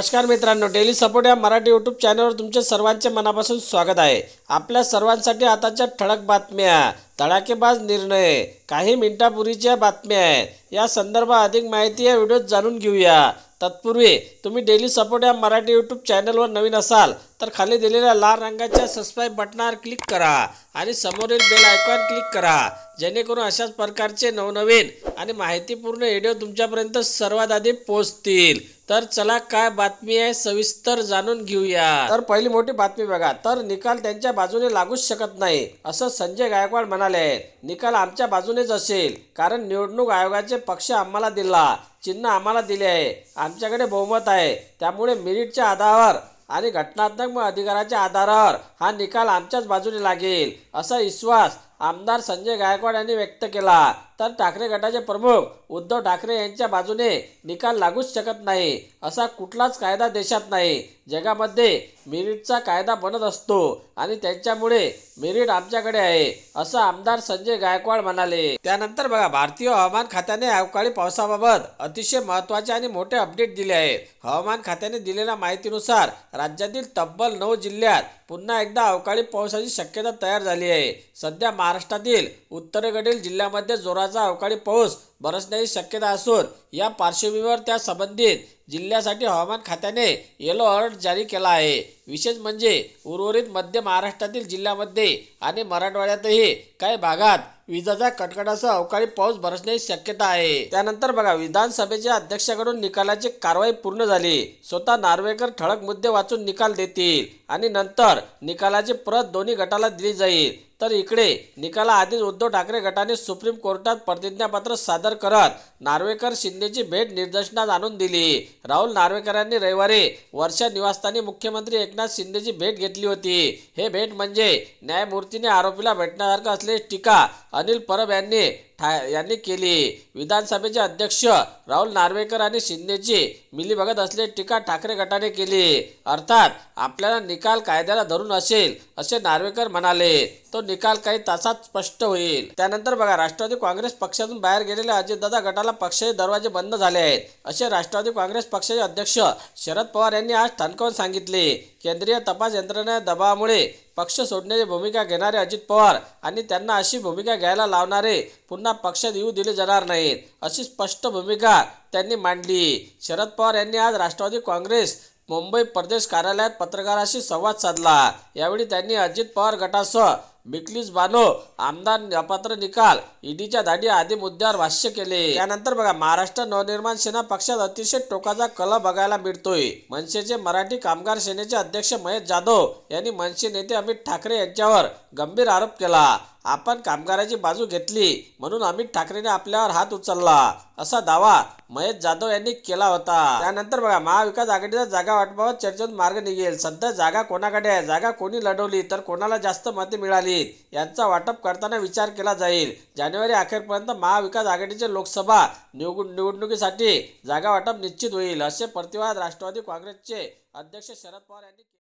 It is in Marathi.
नमस्कार मित्रांनो डेली सपोर्ट या मराठी यूट्यूब चॅनलवर तुमच्या सर्वांचे मनापासून स्वागत आहे आपल्या सर्वांसाठी आताच्या ठळक बातम्या तडाखेबाज निर्णय काही मिनिटापूर्वीच्या बातम्या आहेत या संदर्भात अधिक माहिती या व्हिडिओत जाणून घेऊया तत्पूर्वी तुम्ही डेली सपोर्ट या मराठी यूट्यूब चॅनलवर नवीन असाल तर खाली दिलेल्या लाल रंगाच्या सबस्क्राईब बटनावर क्लिक करा आणि समोरील बेल आयकॉन क्लिक करा जेणेकरून अशाच प्रकारचे नवनवीन आणि माहितीपूर्ण व्हिडिओ तुमच्यापर्यंत सर्वात आधी पोहोचतील तर चला काय बातमी आहे सविस्तर जाणून घेऊया तर पहिली मोठी बातमी बघा तर निकाल त्यांच्या बाजूने लागूच शकत नाही असं संजय गायकवाड म्हणाले निकाल आमच्या बाजूनेच असेल कारण निवडणूक आयोगाचे पक्ष आम्हाला दिला चिन्ह आम्हाला दिले आहे आमच्याकडे बहुमत आहे त्यामुळे मेरिटच्या आधारावर आणि घटनात्मक अधिकाराच्या आधारावर हा निकाल आमच्याच बाजूने लागेल असा विश्वास आमदार संजय गायकवाड यांनी व्यक्त केला तर ठाकरे गटाचे प्रमुख उद्धव ठाकरे यांच्या बाजूने निकाल लागूच शकत नाही असा कुठलाच कायदा देशात नाही जगामध्ये मेरिटचा कायदा बनत असतो आणि त्यांच्यामुळे मेरिट आमच्याकडे आहे असं आमदार संजय गायकवाड म्हणाले त्यानंतर बघा भारतीय हवामान खात्याने अवकाळी पावसाबाबत अतिशय महत्त्वाचे आणि मोठे अपडेट दिले आहे हवामान खात्याने दिलेल्या माहितीनुसार राज्यातील तब्बल नऊ जिल्ह्यात पुन्हा एकदा अवकाळी पावसाची शक्यता तयार झाली आहे सध्या महाराष्ट्रातील उत्तरेकडील जिल्ह्यामध्ये जोराचा अवकाळी पाऊस बरसण्याची शक्यता असून या पार्श्वभूमीवर त्या संबंधित जिल्ह्यासाठी हवामान खात्याने येलो अलर्ट जारी केला आहे विशेष म्हणजे उर्वरित मध्य महाराष्ट्रातील जिल्ह्यामध्ये आणि मराठवाड्यातही काही भागात विजाचा कटकटाचा अवकाळी पाऊस बरसण्याची शक्यता आहे त्यानंतर बघा विधानसभेच्या अध्यक्षाकडून निकालाची कारवाई पूर्ण झाली स्वतः नार्वेकर ठळक मुद्दे वाचून निकाल देतील आणि नंतर निकालाची प्रत दोन्ही गटाला दिली जाईल तर इकडे निकाला आधी उद्धव ठाकरे गटाने सुप्रीम कोर्टात प्रतिज्ञापत्र सादर सादर करत नार्वेकर शिंदेची भेट निदर्शनास आणून दिली राहुल नार्वेकरांनी रविवारी वर्षा निवासस्थानी मुख्यमंत्री एकनाथ शिंदेची भेट घेतली होती हे भेट म्हणजे न्यायमूर्तीने आरोपीला भेटण्यासारखं असलेली टीका अनिल परब यांनी यांनी केली विधानसभेचे अध्यक्ष राहुल नार्वेकर आणि शिंदेची मिलीभगत असल्याची टीका ठाकरे गटाने केली अर्थात आपल्याला निकाल कायद्याला धरून असेल असे नार्वेकर म्हणाले तो निकाल काही तासात स्पष्ट होईल त्यानंतर बघा राष्ट्रवादी काँग्रेस पक्षातून बाहेर गेलेल्या अजितदादा गटाला पक्षाचे दरवाजे बंद झाले आहेत असे राष्ट्रवादी काँग्रेस पक्षाचे अध्यक्ष शरद पवार यांनी आज ठणकावून सांगितले केंद्रीय तपास यंत्रणा दबावामुळे पक्ष सोडण्याची भूमिका घेणारे अजित पवार आणि त्यांना अशी भूमिका घ्यायला लावणारे पुन्हा पक्षात येऊ दिले जाणार नाहीत अशी स्पष्ट भूमिका त्यांनी मांडली शरद पवार यांनी आज राष्ट्रवादी काँग्रेस मुंबई प्रदेश कार्यालयात पत्रकाराशी संवाद साधला यावेळी त्यांनी अजित पवार गटासह बिटलीस बानो आमदार अपात्र निकाल ईडीच्या धाडी आदी मुद्द्यावर भाष्य केले त्यानंतर बघा महाराष्ट्र नवनिर्माण सेना पक्षात अतिशय टोकाचा कला बघायला मिळतोय मनसेचे मराठी कामगार सेनेचे अध्यक्ष महेश जाधव यांनी मनसे नेते अमित ठाकरे यांच्यावर गंभीर आरोप केला आपण कामगाराची बाजू घेतली म्हणून अमित ठाकरेने आपल्यावर हात उचलला असा दावा महेश जाधव यांनी केला होता त्यानंतर बघा महाविकास आघाडीचा जागा वाटपावर चर्चेत मार्ग निघेल सध्या जागा कोणाकडे आहे जागा कोणी लढवली तर कोणाला जास्त मते मिळाली यांचा वाटप करताना विचार केला जाईल जानेवारी अखेरपर्यंत महाविकास आघाडीचे लोकसभा निवडणुकीसाठी निवडणुकीसाठी जागा वाटप निश्चित होईल असे प्रतिवाद राष्ट्रवादी काँग्रेसचे अध्यक्ष शरद पवार यांनी